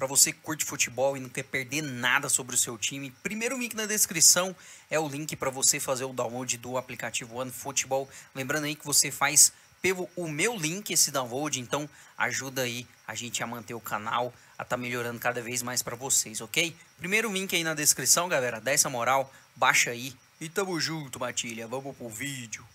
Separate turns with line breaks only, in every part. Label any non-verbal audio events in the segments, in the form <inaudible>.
Para você que curte futebol e não quer perder nada sobre o seu time, primeiro link na descrição é o link para você fazer o download do aplicativo OneFootball. Lembrando aí que você faz pelo o meu link esse download, então ajuda aí a gente a manter o canal, a tá melhorando cada vez mais para vocês, ok? Primeiro link aí na descrição, galera, dá essa moral, baixa aí e tamo junto, Matilha, vamos pro vídeo.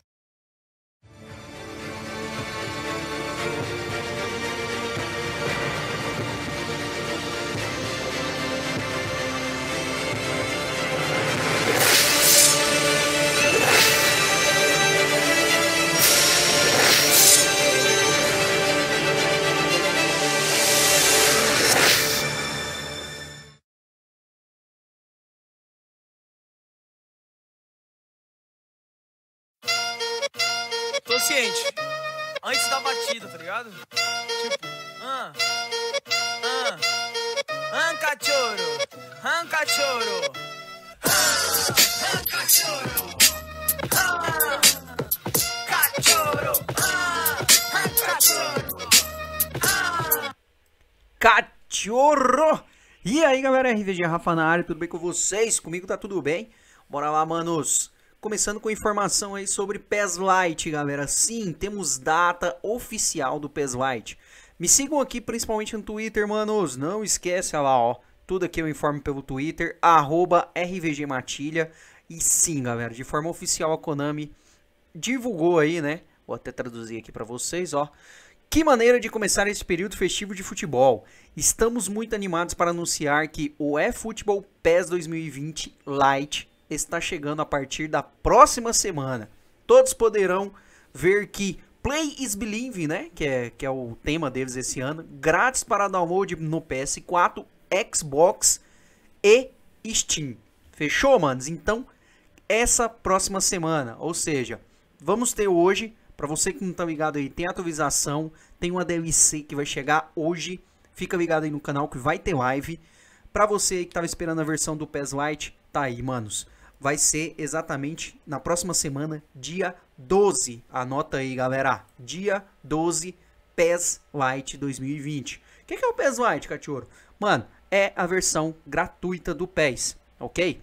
Antes da batida, tá ligado? Tipo, ah, ah, ah, cachorro, ah, cachorro, ah, cachorro, ah, cachorro, ah, cachorro, ah, cachorro. E aí, galera, RVG Rafa na área, tudo bem com vocês? Comigo tá tudo bem? Bora lá, manos. Começando com informação aí sobre PES Lite, galera. Sim, temos data oficial do PES Lite. Me sigam aqui principalmente no Twitter, manos. Não esquece, olha lá, ó. Tudo aqui eu informo pelo Twitter, RVGMatilha. E sim, galera, de forma oficial a Konami divulgou aí, né? Vou até traduzir aqui para vocês, ó. Que maneira de começar esse período festivo de futebol. Estamos muito animados para anunciar que o eFootball PES 2020 Lite está chegando a partir da próxima semana. Todos poderão ver que Play is Believe, né? Que é, que é o tema deles esse ano. Grátis para download no PS4, Xbox e Steam. Fechou, manos? Então, essa próxima semana. Ou seja, vamos ter hoje. Para você que não tá ligado aí, tem atualização. Tem uma DLC que vai chegar hoje. Fica ligado aí no canal que vai ter live. Para você que tava esperando a versão do PES Lite, Tá aí, manos. Vai ser exatamente na próxima semana, dia 12. Anota aí, galera. Dia 12, PES light 2020. O que, que, é o PES light, Cachorro? Mano, é a versão gratuita do PES, ok?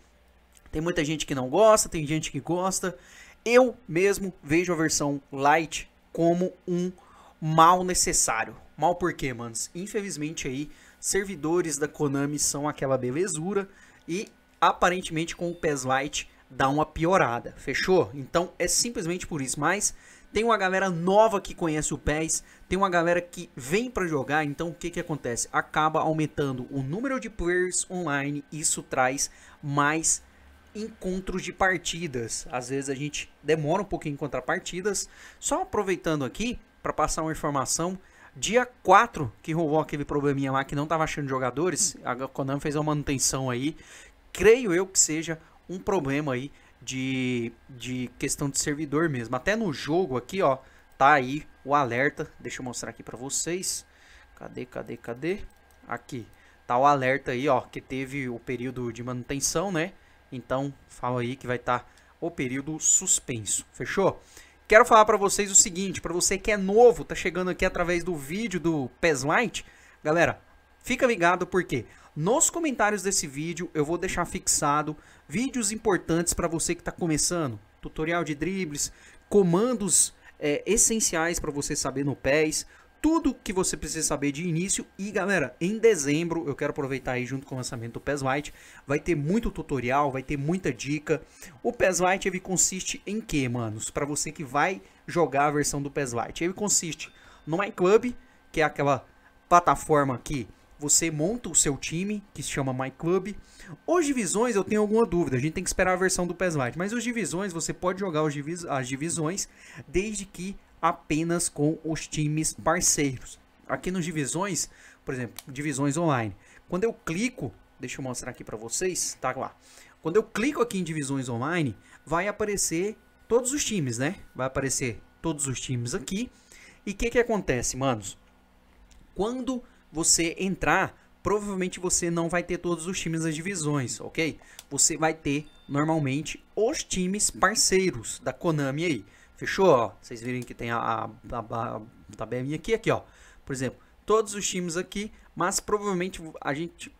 Tem muita gente que não gosta, tem gente que gosta. Eu mesmo vejo a versão light como um mal necessário. Mal por quê, manos? Infelizmente aí, servidores da Konami são aquela belezura e aparentemente com o PES Lite dá uma piorada, fechou? Então é simplesmente por isso, mas tem uma galera nova que conhece o PES, tem uma galera que vem para jogar, então o que que acontece? Acaba aumentando o número de players online, isso traz mais encontros de partidas. Às vezes a gente demora um pouquinho em encontrar partidas. Só aproveitando aqui para passar uma informação, dia 4 que rolou aquele probleminha lá que não tava achando jogadores, a Konami fez uma manutenção aí creio eu que seja um problema aí de, de questão de servidor mesmo. Até no jogo aqui, ó, tá aí o alerta. Deixa eu mostrar aqui para vocês. Cadê, cadê, cadê? Aqui. Tá o alerta aí, ó, que teve o período de manutenção, né? Então, fala aí que vai estar tá o período suspenso. Fechou? Quero falar para vocês o seguinte, para você que é novo, tá chegando aqui através do vídeo do PES galera, fica ligado porque nos comentários desse vídeo eu vou deixar fixado vídeos importantes para você que está começando. Tutorial de dribles, comandos é, essenciais para você saber no PES, tudo que você precisa saber de início. E galera, em dezembro, eu quero aproveitar aí junto com o lançamento do PES Lite, vai ter muito tutorial, vai ter muita dica. O PES Lite ele consiste em quê, manos? Para você que vai jogar a versão do PES Lite. Ele consiste no iClub, que é aquela plataforma que você monta o seu time, que se chama My Club. Os divisões eu tenho alguma dúvida, a gente tem que esperar a versão do PES Lite, mas os divisões você pode jogar divis as divisões desde que apenas com os times parceiros. Aqui nos divisões, por exemplo, divisões online. Quando eu clico, deixa eu mostrar aqui para vocês, tá lá. Quando eu clico aqui em divisões online, vai aparecer todos os times, né? Vai aparecer todos os times aqui. E o que que acontece, manos? Quando você entrar, provavelmente você não vai ter todos os times das divisões, ok? Você vai ter, normalmente, os times parceiros da Konami aí. Fechou? Ó, vocês viram que tem a, a, a, a tabelinha aqui, aqui, ó. Por exemplo, todos os times aqui, mas provavelmente a gente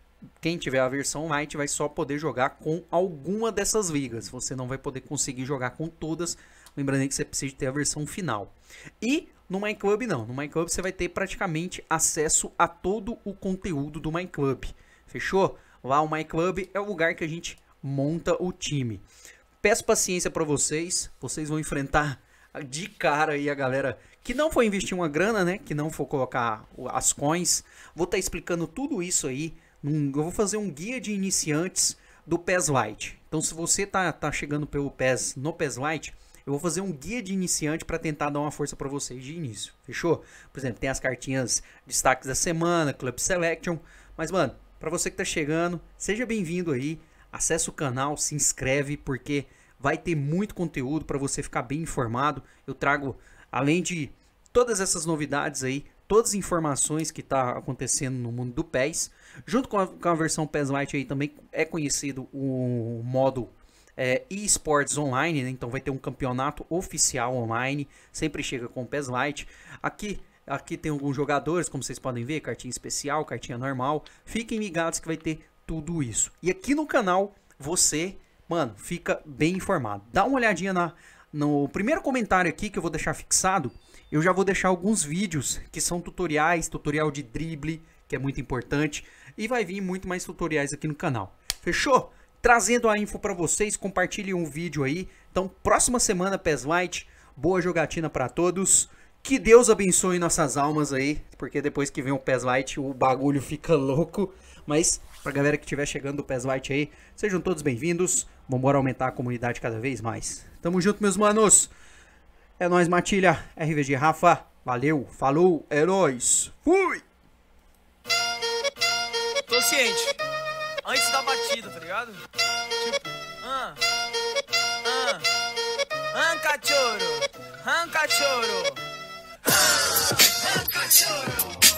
quem tiver a versão Lite vai só poder jogar com alguma dessas ligas. Você não vai poder conseguir jogar com todas, Lembrando que você precisa ter a versão final. E no MyClub não, no MyClub você vai ter praticamente acesso a todo o conteúdo do MyClub. Fechou? Lá o MyClub é o lugar que a gente monta o time. Peço paciência para vocês, vocês vão enfrentar de cara aí a galera que não for investir uma grana, né? Que não for colocar as coins. Vou estar tá explicando tudo isso aí. Num, eu vou fazer um guia de iniciantes do PES Lite. Então, se você tá, tá chegando pelo PES no PES Lite, eu vou fazer um guia de iniciante para tentar dar uma força para vocês de início, fechou? Por exemplo, tem as cartinhas destaques da semana, Club Selection. Mas, mano, para você que está chegando, seja bem-vindo aí. Acesse o canal, se inscreve, porque vai ter muito conteúdo para você ficar bem informado. Eu trago, além de todas essas novidades aí, todas as informações que está acontecendo no mundo do PES. Junto com a, com a versão PES Lite aí também é conhecido o modo é, esportes online, né? então vai ter um campeonato oficial online, sempre chega com o PES Lite. Aqui, aqui tem alguns jogadores, como vocês podem ver, cartinha especial, cartinha normal. Fiquem ligados que vai ter tudo isso. E aqui no canal você, mano, fica bem informado. Dá uma olhadinha na, no primeiro comentário aqui que eu vou deixar fixado, eu já vou deixar alguns vídeos que são tutoriais, tutorial de drible, que é muito importante, e vai vir muito mais tutoriais aqui no canal. Fechou? trazendo a info para vocês. Compartilhe um vídeo aí. Então, próxima semana, PES Light. Boa jogatina para todos. Que Deus abençoe nossas almas aí, porque depois que vem o PES Light, o bagulho <laughs> fica louco. Mas, pra galera que estiver chegando do PES Light aí, sejam todos bem-vindos. Vamos aumentar a comunidade cada vez mais. Tamo junto, meus manos. É nóis, Matilha. RVG Rafa. Valeu, falou, heróis. É Fui! Tô ciente antes da batida, tá ligado? Tipo, ah, ah, ah, cachorro, ah, cachorro, ah, cachorro.